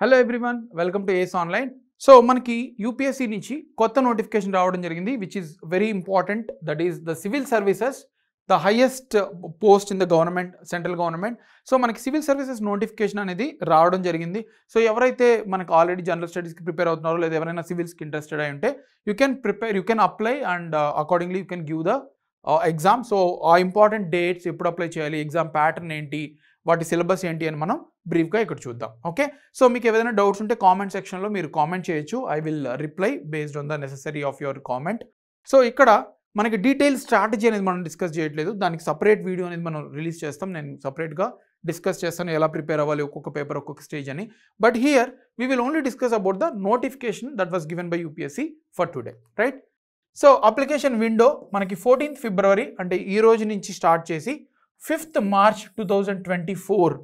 Hello everyone welcome to Ace Online so మనకి UPSC నుంచి కొత్త నోటిఫికేషన్ రావడం జరిగింది which is very important that is the civil services the highest post in the government central government so మనకి civil services notification అనేది రావడం జరిగింది so ఎవరైతే మనకు ఆల్రెడీ జనరల్ స్టడీస్కి ప్రిపేర్ అవుతున్నారో లేదా ఎవరైనా సివిల్స్కి ఇంట్రెస్టెడ్ అయి ఉంటే you can prepare you can apply and accordingly you can give the exam so uh important dates ఎప్పుడు అప్లై చేయాలి ఎగ్జామ్ ప్యాటర్న్ ఏంటి వాటి సిలబస్ ఏంటి అని మనం బ్రీఫ్గా ఇక్కడ చూద్దాం ఓకే సో మీకు ఏదైనా డౌట్స్ ఉంటే కామెంట్ సెక్షన్లో మీరు కామెంట్ చేయొచ్చు I will reply based on the necessary of your comment so ఇక్కడ మనకి డీటెయిల్ స్ట్రాటజీ అనేది మనం డిస్కస్ చేయట్లేదు దానికి సపరేట్ వీడియో అనేది మనం రిలీజ్ చేస్తాం నేను సపరేట్గా డిస్కస్ చేస్తాను ఎలా ప్రిపేర్ అవ్వాలి ఒక్కొక్క పేపర్ ఒక్కొక్క స్టేజ్ అని but here we will only discuss about the notification that was given by UPSC for today right so application window మనకి ఫోర్టీన్త్ ఫిబ్రవరి అంటే ఈ రోజు నుంచి స్టార్ట్ చేసి fifth March two thousand twenty four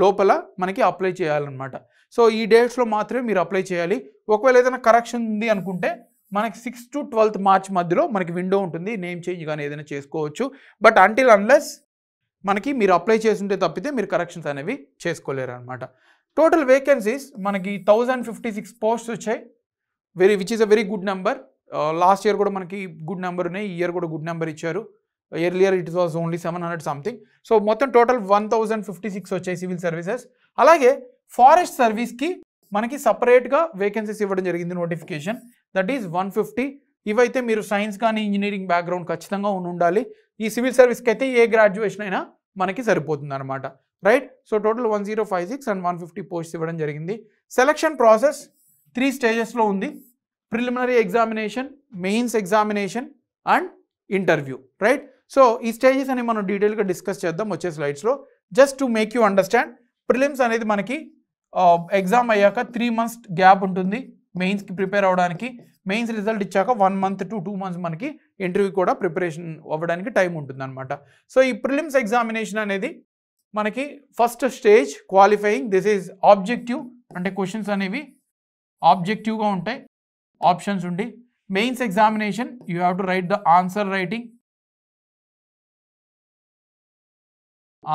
లోపల మనకి అప్లై చేయాలన్నమాట సో ఈ డేట్స్లో మాత్రమే మీరు అప్లై చేయాలి ఒకవేళ ఏదైనా కరెక్షన్ ఉంది అనుకుంటే మనకి సిక్స్త్ టు ట్వెల్త్ మార్చ్ మధ్యలో మనకి విండో ఉంటుంది నేమ్ చేంజ్ కానీ ఏదైనా చేసుకోవచ్చు బట్ అంటిల్ అన్లెస్ మనకి మీరు అప్లై చేసుంటే తప్పితే మీరు కరెక్షన్స్ అనేవి చేసుకోలేరు అనమాట టోటల్ వేకెన్సీస్ మనకి థౌజండ్ ఫిఫ్టీ సిక్స్ పోస్ట్స్ వచ్చాయి very which is a very good number last year కూడా మనకి గుడ్ నెంబర్ ఉన్నాయి ఈ ఇయర్ కూడా గుడ్ నెంబర్ ఇచ్చారు earlier it was only seven hundred something so మొత్తం total one thousand fifty six వచ్చాయి civil services అలాగే ఫారెస్ట్ సర్వీస్కి మనకి సపరేట్గా వేకెన్సీస్ ఇవ్వడం జరిగింది notification that is one fifty ఇవైతే మీరు సైన్స్ కానీ ఇంజనీరింగ్ బ్యాక్గ్రౌండ్ ఖచ్చితంగా ఉండాలి ఈ సివిల్ సర్వీస్కి అయితే ఏ గ్రాడ్యుయేషన్ అయినా మనకి సరిపోతుంది అనమాట right so total one zero five six and one fifty post ఇవ్వడం జరిగింది సెలక్షన్ ప్రాసెస్ త్రీ స్టేజెస్లో ఉంది preliminary examination mains examination and interview right so ఈ స్టేజెస్ అని మనం డీటెయిల్గా డిస్కస్ చేద్దాం వచ్చే స్లైడ్స్లో just to make you understand prelims అనేది మనకి ఎగ్జామ్ అయ్యాక త్రీ మంత్స్ గ్యాప్ ఉంటుంది మెయిన్స్కి ప్రిపేర్ అవ్వడానికి మెయిన్స్ రిజల్ట్ ఇచ్చాక one month to two months మనకి ఇంటర్వ్యూ కూడా ప్రిపరేషన్ అవ్వడానికి టైం ఉంటుంది అనమాట సో ఈ ప్రిలిమ్స్ ఎగ్జామినేషన్ అనేది మనకి first stage qualifying this is objective అంటే క్వశ్చన్స్ అనేవి ఆబ్జెక్టివ్గా ఉంటాయి ఆప్షన్స్ ఉండి mains examination you have to write the answer writing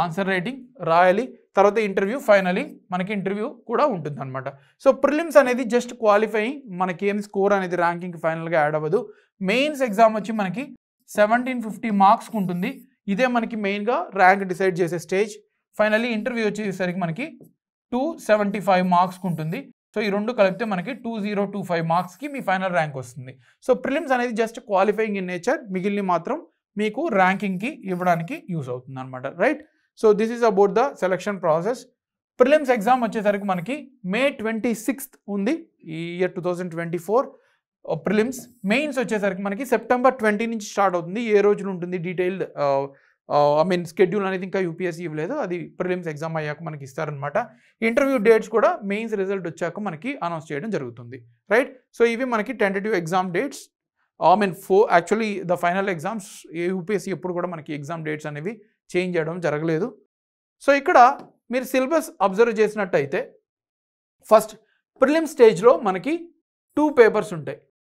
answer writing రాయాలి తర్వాత ఇంటర్వ్యూ ఫైనలీ మనకి ఇంటర్వ్యూ కూడా ఉంటుంది అనమాట సో ప్రిలిమ్స్ అనేది జస్ట్ క్వాలిఫైయింగ్ మనకి ఏం స్కోర్ అనేది ర్యాంకింగ్ ఫైనల్గా యాడ్ అవ్వదు మెయిన్స్ ఎగ్జామ్ వచ్చి మనకి సెవెంటీన్ ఫిఫ్టీ మార్క్స్ ఉంటుంది ఇదే మనకి మెయిన్గా ర్యాంక్ డిసైడ్ చేసే స్టేజ్ ఫైనలీ ఇంటర్వ్యూ వచ్చేసరికి మనకి టూ సెవెంటీ ఫైవ్ మార్క్స్కి ఉంటుంది సో ఈ రెండు కలిపితే మనకి టూ జీరో టూ ఫైవ్ మార్క్స్కి మీ ఫైనల్ ర్యాంక్ వస్తుంది సో ప్రిలిమ్స్ అనేది జస్ట్ క్వాలిఫైయింగ్ ఇన్ నేచర్ మిగిలిన మాత్రం మీకు ర్యాంకింగ్కి ఇవ్వడానికి యూస్ అవుతుంది అనమాట right so this is about the selection process prelims exam వచ్చేసరికి మనకి మే ట్వంటీ సిక్స్త్ ఉంది ఈ year two thousand twenty four prelims mains వచ్చేసరికి మనకి సెప్టెంబర్ ట్వంటీ నుంచి స్టార్ట్ అవుతుంది ఏ రోజులు ఉంటుంది డీటెయిల్డ్ ఐ మీన్ స్కెడ్యూల్ అనేది ఇంకా యూపీఎస్సీ ఇవ్వలేదు అది ప్రిలిమ్స్ ఎగ్జామ్ అయ్యాక మనకి ఇస్తారనమాట ఇంటర్వ్యూ డేట్స్ కూడా మెయిన్స్ రిజల్ట్ వచ్చాక మనకి అనౌన్స్ చేయడం జరుగుతుంది రైట్ సో ఇవి మనకి tentative exam dates I mean for actually the final exams ఏ యూపీఎస్సీ ఎప్పుడు కూడా మనకి ఎగ్జామ్ డేట్స్ అనేవి చేంజ్ చేయడం జరగలేదు సో ఇక్కడ మీరు సిలబస్ అబ్జర్వ్ చేసినట్టయితే ఫస్ట్ ప్రిలిమ్ స్టేజ్లో మనకి టూ పేపర్స్ ఉంటాయి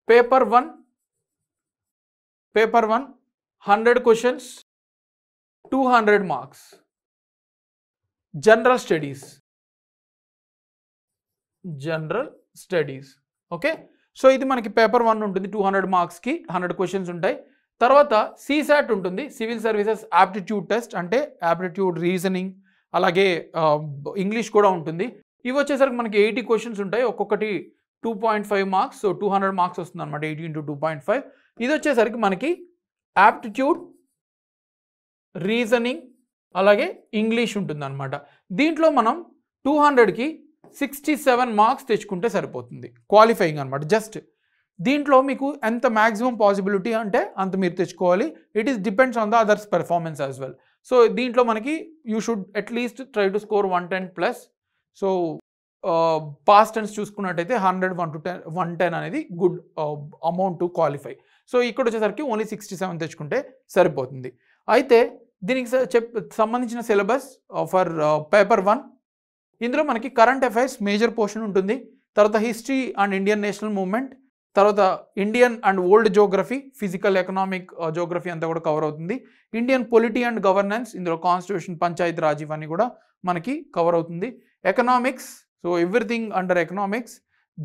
paper one paper one hundred questions two hundred marks general studies general studies okay so ఇది మనకి పేపర్ వన్ ఉంటుంది టూ హండ్రెడ్ మార్క్స్కి హండ్రెడ్ క్వశ్చన్స్ ఉంటాయి తర్వాత సీసాట్ ఉంటుంది సివిల్ సర్వీసెస్ యాప్టిట్యూడ్ టెస్ట్ అంటే యాప్టిట్యూడ్ రీజనింగ్ అలాగే ఇంగ్లీష్ కూడా ఉంటుంది ఇవి వచ్చేసరికి మనకి ఎయిటీ క్వశ్చన్స్ ఉంటాయి ఒక్కొక్కటి two point five marks so two hundred marks వస్తుంది అనమాట eighty into two point five ఇది వచ్చేసరికి మనకి యాప్టిట్యూడ్ రీజనింగ్ అలాగే ఇంగ్లీష్ అనమాట దీంట్లో మనం టూ హండ్రెడ్కి సిక్స్టీ సెవెన్ మార్క్స్ తెచ్చుకుంటే సరిపోతుంది క్వాలిఫైయింగ్ అనమాట జస్ట్ దీంట్లో మీకు ఎంత మ్యాక్సిమం పాసిబిలిటీ అంటే అంత మీరు తెచ్చుకోవాలి it is depends on the others performance as well so దీంట్లో మనకి you should at least try to score one ten plus so past tense చూసుకున్నట్టయితే hundred one to ten one ten అనేది good amount to qualify so ఇక్కడ వచ్చేసరికి only sixty seven తెచ్చుకుంటే సరిపోతుంది అయితే దీనికి చెప్ సంబంధించిన సిలబస్ ఫర్ పేపర్ వన్ ఇందులో మనకి కరెంట్ అఫైర్స్ మేజర్ పోర్షన్ ఉంటుంది తర్వాత history and Indian national movement తర్వాత Indian and old geography physical economic geography అంతా కూడా కవర్ అవుతుంది ఇండియన్ పొలిటీ అండ్ గవర్నెన్స్ ఇందులో కాన్స్టిట్యూషన్ పంచాయతీ రాజ్ ఇవన్నీ కూడా మనకి కవర్ అవుతుంది economics so everything under economics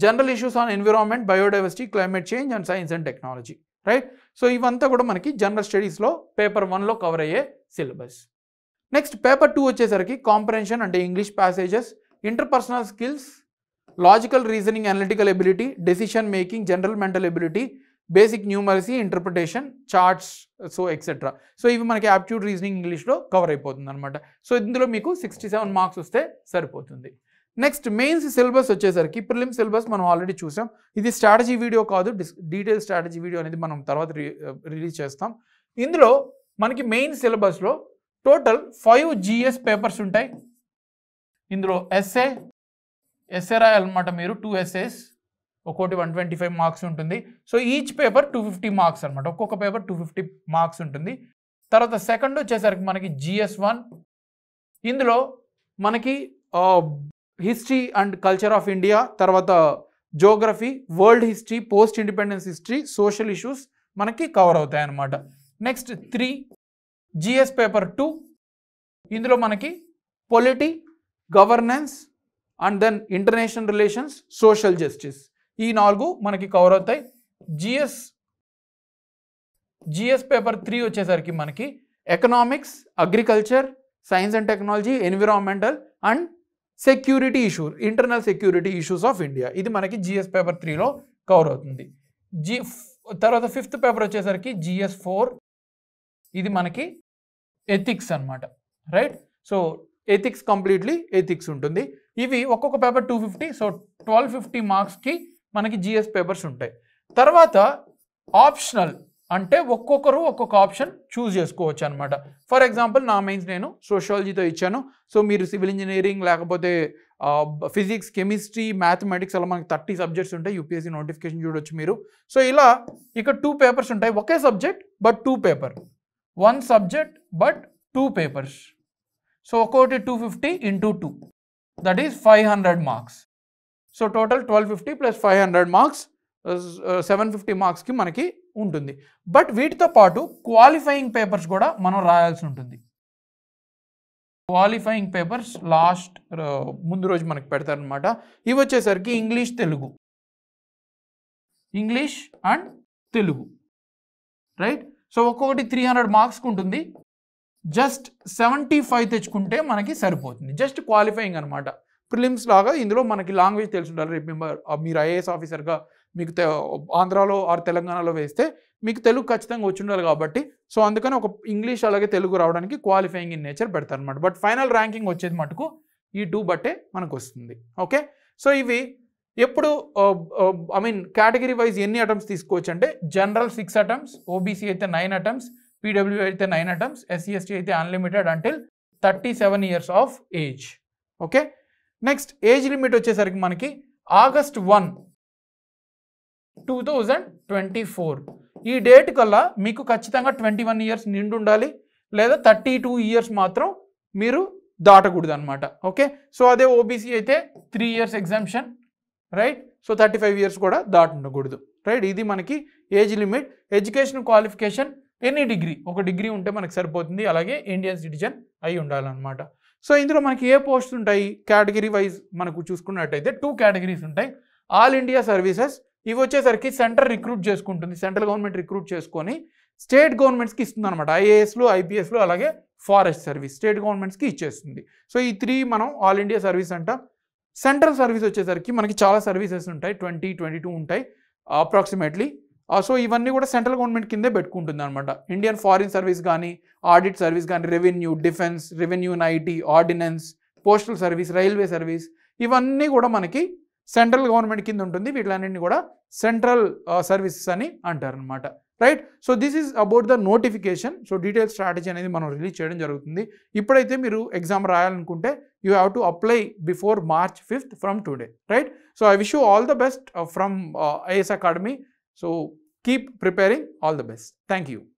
general issues on environment biodiversity climate change and science and technology right so ఇవంతా కూడా మనకి జనరల్ స్టడీస్లో పేపర్ వన్లో కవర్ అయ్యే సిలబస్ నెక్స్ట్ పేపర్ టూ వచ్చేసరికి కాంప్రహెన్షన్ అంటే English passages interpersonal skills logical reasoning analytical ability decision making general mental ability basic numeracy interpretation charts so etcetera so ఇవి మనకి యాప్ట్యూడ్ రీజనింగ్ ఇంగ్లీష్లో కవర్ అయిపోతుంది అనమాట సో ఇందులో మీకు సిక్స్టీ సెవెన్ మార్క్స్ వస్తే సరిపోతుంది నెక్స్ట్ మెయిన్స్ సిలబస్ వచ్చేసరికి ప్రిలిమ్ సిలబస్ మనం ఆల్రెడీ చూసాం ఇది స్ట్రాటజీ వీడియో కాదు డీటెయిల్ స్ట్రాటజీ వీడియో అనేది మనం తర్వాత రిలీజ్ చేస్తాం ఇందులో మనకి మెయిన్ సిలబస్లో టోటల్ ఫైవ్ జిఎస్ పేపర్స్ ఉంటాయి ఇందులో ఎస్ఏ ఎస్ఏ రాయాలన్నమాట మీరు టూ ఎస్ఏస్ ఒక్కోటి వన్ ట్వంటీ ఫైవ్ మార్క్స్ ఉంటుంది so each paper two fifty marks అనమాట ఒక్కొక్క పేపర్ టూ ఫిఫ్టీ మార్క్స్ ఉంటుంది తర్వాత సెకండ్ వచ్చేసరికి మనకి జిఎస్ వన్ ఇందులో మనకి history and culture of India తర్వాత geography world history post independence history social issues మనకి కవర్ అవుతాయి అన్నమాట next three GS paper two ఇందులో మనకి polity governance and then international relations social justice ఈ నాలుగు మనకి కవర్ అవుతాయి జిఎస్ జిఎస్ పేపర్ త్రీ వచ్చేసరికి మనకి economics agriculture science and technology environmental and security issue internal security issues of India ఇది మనకి జిఎస్ పేపర్ త్రీలో కవర్ అవుతుంది జి తర్వాత ఫిఫ్త్ పేపర్ వచ్చేసరికి జిఎస్ ఫోర్ ఇది మనకి ఎథిక్స్ అనమాట right so ethics completely ethics ఉంటుంది ఇవి ఒక్కొక్క paper two fifty so twelve fifty మార్క్స్కి మనకి జిఎస్ పేపర్స్ ఉంటాయి తర్వాత ఆప్షనల్ అంటే ఒక్కొక్కరు ఒక్కొక్క ఆప్షన్ చూస్ చేసుకోవచ్చు అనమాట ఫర్ ఎగ్జాంపుల్ నా మెయిన్స్ నేను సోషాలజీతో ఇచ్చాను సో మీరు సివిల్ ఇంజనీరింగ్ లేకపోతే ఫిజిక్స్ కెమిస్ట్రీ మ్యాథమెటిక్స్ అలా మనకి థర్టీ సబ్జెక్ట్స్ ఉంటాయి యూపీఎస్సీ నోటిఫికేషన్ చూడొచ్చు మీరు సో ఇలా ఇక్కడ టూ పేపర్స్ ఉంటాయి ఒకే subject but two paper one subject but two papers so ఒక్కొక్కటి two fifty into two that is 500 marks. So total twelve fifty plus five hundred marks seven fifty మార్క్స్కి మనకి ఉంటుంది బట్ వీటితో పాటు క్వాలిఫైయింగ్ పేపర్స్ కూడా మనం రాయాల్సి ఉంటుంది క్వాలిఫైయింగ్ పేపర్స్ లాస్ట్ ముందు రోజు మనకి పెడతారనమాట ఇవి వచ్చేసరికి English Telugu English and Telugu right so ఒక్కొక్కటి త్రీ హండ్రెడ్ మార్క్స్కి ఉంటుంది జస్ట్ సెవెంటీ ఫైవ్ తెచ్చుకుంటే మనకి సరిపోతుంది జస్ట్ క్వాలిఫైయింగ్ అనమాట ప్రిలిమ్స్ లాగా ఇందులో మనకి లాంగ్వేజ్ తెలిసి ఉండాలి రిమెంబర్ మీరు ఐఏఎస్ ఆఫీసర్గా మీకు ఆంధ్రాలో ఆర్ తెలంగాణలో వేస్తే మీకు తెలుగు ఖచ్చితంగా వచ్చి ఉండాలి కాబట్టి సో అందుకని ఒక ఇంగ్లీష్ అలాగే తెలుగు రావడానికి క్వాలిఫైయింగ్ ఇన్ నేచర్ పెడతారు అనమాట బట్ ఫైనల్ ర్యాంకింగ్ వచ్చేది మటుకు ఈ టూ బట్టే మనకు వస్తుంది ఓకే సో ఇవి ఎప్పుడు ఐ మీన్ కేటగిరీ వైజ్ ఎన్ని అటమ్స్ తీసుకోవచ్చు అంటే జనరల్ సిక్స్ అటెంప్స్ ఓబీసీ అయితే నైన్ అటమ్స్ పీడబ్ల్యూ అయితే నైన్ అటమ్స్ ఎస్సీ ఎస్టీ అయితే unlimited until thirty seven years of age okay next age limit వచ్చేసరికి మనకి August one two thousand twenty four ఈ date కల్లా మీకు ఖచ్చితంగా ట్వంటీ వన్ ఇయర్స్ నిండు ఉండాలి లేదా థర్టీ టూ ఇయర్స్ మాత్రం మీరు దాటకూడదు అనమాట ఓకే సో అదే ఓబీసీ అయితే three years exemption right so thirty five years కూడా దాటుండకూడదు రైట్ ఇది మనకి age limit education qualification any degree ఒక డిగ్రీ ఉంటే మనకు సరిపోతుంది అలాగే ఇండియన్ సిటిజన్ అయి ఉండాలన్నమాట సో ఇందులో మనకి ఏ పోస్ట్ ఉంటాయి కేటగిరీ వైజ్ మనకు చూసుకున్నట్టయితే టూ కేటగిరీస్ ఉంటాయి ఆల్ ఇండియా సర్వీసెస్ ఇవి వచ్చేసరికి సెంటర్ రిక్రూట్ చేసుకుంటుంది సెంట్రల్ గవర్నమెంట్ రిక్రూట్ చేసుకొని స్టేట్ గవర్నమెంట్స్కి ఇస్తుంది అనమాట ఐఏఎస్లు ఐపీఎస్లు అలాగే ఫారెస్ట్ సర్వీస్ స్టేట్ గవర్నమెంట్స్కి ఇచ్చేస్తుంది సో ఈ త్రీ మనం ఆల్ ఇండియా సర్వీస్ అంటాం సెంట్రల్ సర్వీస్ వచ్చేసరికి మనకి చాలా సర్వీసెస్ ఉంటాయి ట్వంటీ ట్వంటీ టూ ఉంటాయి అప్రాక్సిమేట్లీ సో uh, ఇవన్నీ కూడా సెంట్రల్ గవర్నమెంట్ కిందే పెట్టుకుంటుంది అనమాట ఇండియన్ ఫారిన్ సర్వీస్ కానీ ఆడిట్ సర్వీస్ కానీ revenue defence revenue IT ordnance postal service railway service ఇవన్నీ కూడా మనకి సెంట్రల్ గవర్నమెంట్ కింద ఉంటుంది వీటిలన్నింటినీ కూడా సెంట్రల్ సర్వీసెస్ uh, అని అంటారు అనమాట right so this is about the notification so detail strategy అనేది మనం రిలీజ్ చేయడం జరుగుతుంది ఇప్పుడైతే మీరు ఎగ్జామ్ రాయాలనుకుంటే you have to apply before March fifth from today right so I wish you all the best from IAS academy so Keep preparing. All the best. Thank you.